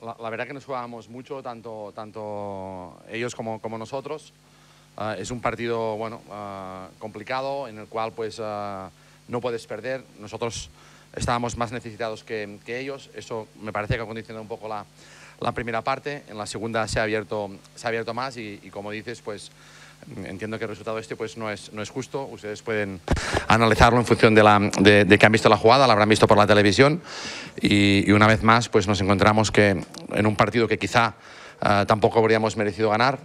la, verdad que nos jugamos mucho, tanto, tanto ellos como, como nosotros. Ah, es un partido bueno, ah, complicado en el cual pues, ah, no puedes perder. Nosotros estábamos más necesitados que, ellos. Eso me parece que ha condicionado un poco la, primera parte. En la segunda se ha abierto, se ha abierto más y, como dices, pues entiendo que el resultado este pues no es, no es justo. Ustedes pueden analizarlo en función de, la, de, que han visto la jugada, la habrán visto por la televisión. Y, una vez más, pues nos encontramos que en un partido que quizá eh, tampoco habríamos merecido ganar,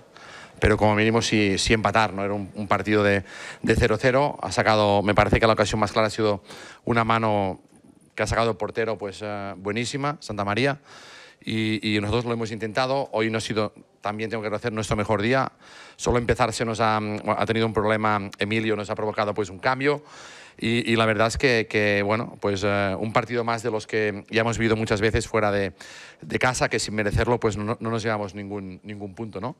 pero como mínimo si empatar, ¿no? Era un, partido de 0-0. ha sacado, me parece que la ocasión más clara ha sido una mano que ha sacado portero, pues eh, buenísima, Santa María. Y, nosotros lo hemos intentado. Hoy no ha sido, también tengo que reconocer, nuestro mejor día. Solo empezar se nos ha, tenido un problema, Emilio nos ha provocado pues un cambio. Y, la verdad es que, bueno, pues eh, un partido más de los que ya hemos vivido muchas veces fuera de, casa, que sin merecerlo, pues no, nos llevamos ningún, ningún punto, ¿no?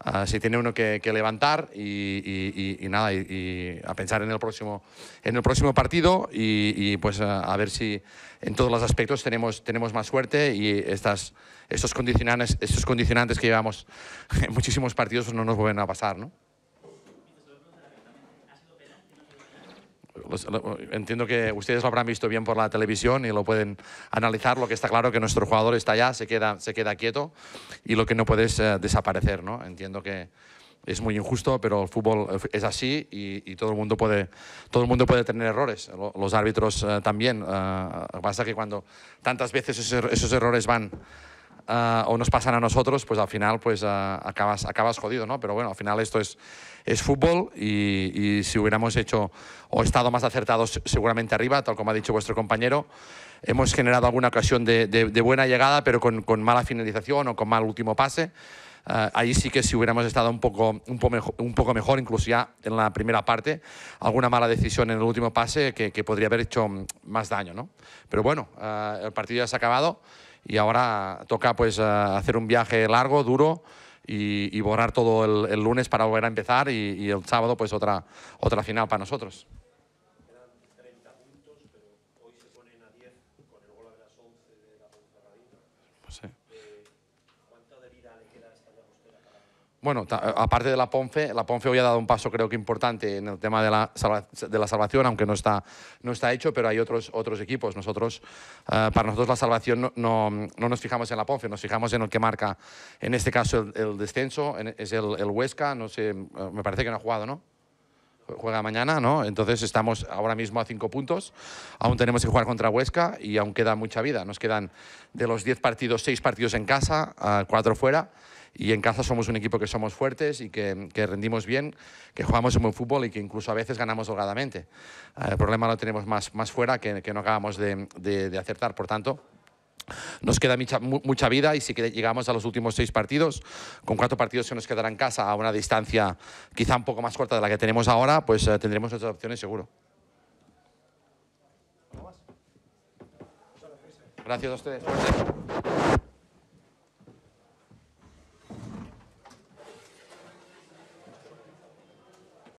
Ah, se tiene uno que, levantar y, nada, y, a pensar en el próximo, en el próximo partido y, pues a ver si en todos los aspectos tenemos, tenemos más suerte y estas, estos, condicionantes, estos condicionantes que llevamos en muchísimos partidos pues, no nos vuelven a pasar, ¿no? Pues, entiendo que ustedes lo habrán visto bien por la televisión y lo pueden analizar. Lo que está claro que nuestro jugador está allá, se queda, se queda quieto y lo que no puede es eh, desaparecer. ¿no? Entiendo que es muy injusto, pero el fútbol eh, es así y, todo, el mundo puede, todo el mundo puede tener errores. Los árbitros eh, también también. que pasa que cuando tantas veces esos er, errores van Ah, o nos pasan a nosotros, pues al final pues, ah, acabas, acabas jodido, ¿no? Pero bueno, al final esto es, es fútbol y, si hubiéramos hecho o estado más acertados seguramente arriba, tal como ha dicho vuestro compañero, hemos generado alguna ocasión de, buena llegada, pero con, mala finalización o con mal último pase. Ah, ahí sí que si hubiéramos estado un poco, un, poco mejor, incluso ya en la primera parte, alguna mala decisión en el último pase que, podría haber hecho más daño. ¿no? Pero bueno, el partido ya se ha acabado y ahora toca pues eh, hacer un viaje largo, duro. Y, borrar todo el, lunes para volver a empezar y, el sábado pues otra, otra final para nosotros. Pues Bueno, eh, aparte de la Ponfe, la Ponfe hoy ha dado un paso creo que importante en el tema de la, salvación, aunque no está, no está hecho, pero hay otros, otros equipos. Nosotros, eh, para nosotros la salvación no, nos fijamos en la Ponfe, nos fijamos en el que marca, en este caso el, descenso, es el, Huesca, no sé, eh, me parece que no ha jugado, ¿no? Juega mañana, ¿no? Entonces estamos ahora mismo a cinco puntos, aún tenemos que jugar contra Huesca y aún queda mucha vida. Nos quedan de los diez partidos, seis partidos en casa, cuatro fuera y en casa somos un equipo que somos fuertes y que, que rendimos bien, que jugamos un buen fútbol y que incluso a veces ganamos holgadamente. Eh, el problema lo tenemos más, más fuera que, que no acabamos de, de, acertar, por tanto, nos queda mucha, vida y si llegamos a los últimos seis partidos, con cuatro partidos se nos quedará en casa a una distancia quizá un poco más corta de la que tenemos ahora, pues eh, tendremos otras opciones seguro. Gracias a ustedes.